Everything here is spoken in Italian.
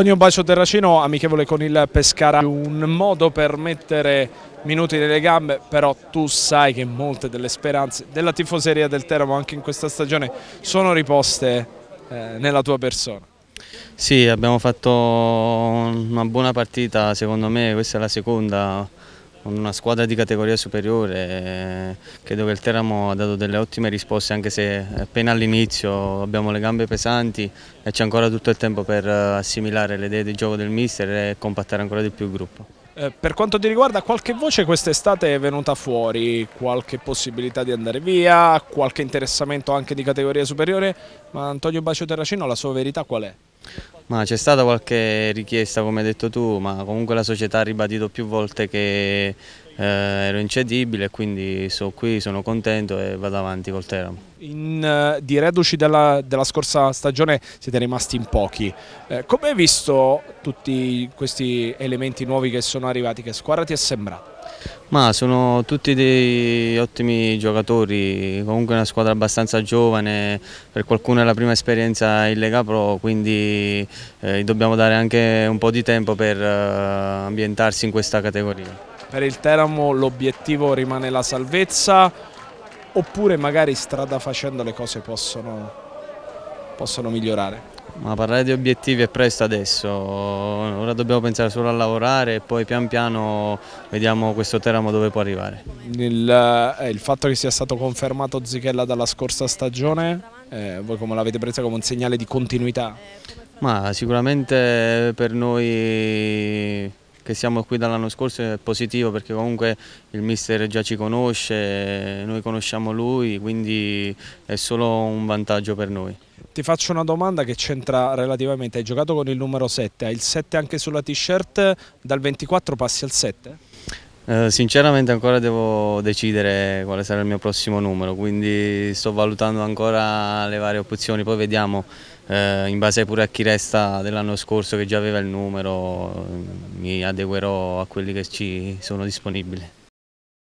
Antonio Bacio Terracino, amichevole con il Pescara, un modo per mettere minuti nelle gambe, però tu sai che molte delle speranze della tifoseria del Teramo anche in questa stagione sono riposte eh, nella tua persona. Sì, abbiamo fatto una buona partita, secondo me questa è la seconda con una squadra di categoria superiore. Eh, credo che il Teramo ha dato delle ottime risposte anche se appena all'inizio abbiamo le gambe pesanti e c'è ancora tutto il tempo per eh, assimilare le idee di gioco del mister e compattare ancora di più il gruppo. Eh, per quanto ti riguarda, qualche voce quest'estate è venuta fuori, qualche possibilità di andare via, qualche interessamento anche di categoria superiore, ma Antonio Bacio Terracino la sua verità qual è? Ma c'è stata qualche richiesta, come hai detto tu, ma comunque la società ha ribadito più volte che eh, ero incedibile, quindi sono qui, sono contento e vado avanti col Teramo. In, eh, di reduci della, della, scorsa stagione siete rimasti in pochi. Eh, come hai visto tutti questi elementi nuovi che sono arrivati? Che squadra ti è sembrata? Ma sono tutti dei ottimi giocatori, comunque una squadra abbastanza giovane, per qualcuno è la prima esperienza in Lega Pro, quindi eh, dobbiamo dare anche un po' di tempo per eh, ambientarsi in questa categoria. Per il Teramo l'obiettivo rimane la salvezza oppure magari strada facendo le cose possono, possono migliorare? Ma parlare di obiettivi è presto adesso, ora dobbiamo pensare solo a lavorare e poi pian piano vediamo questo Teramo dove può arrivare. Il, eh, il fatto che sia stato confermato Zichella dalla scorsa stagione, eh, voi come l'avete presa come un segnale di continuità? Ma sicuramente per noi che siamo qui dall'anno scorso è positivo perché comunque il mister già ci conosce, noi conosciamo lui, quindi è solo un vantaggio per noi. Ti faccio una domanda che c'entra relativamente, hai giocato con il numero 7, hai il 7 anche sulla t-shirt, dal 24 passi al 7? Eh, sinceramente ancora devo decidere quale sarà il mio prossimo numero, quindi sto valutando ancora le varie opzioni, poi vediamo eh, in base pure a chi resta dell'anno scorso che già aveva il numero, eh, mi adeguerò a quelli che ci sono disponibili.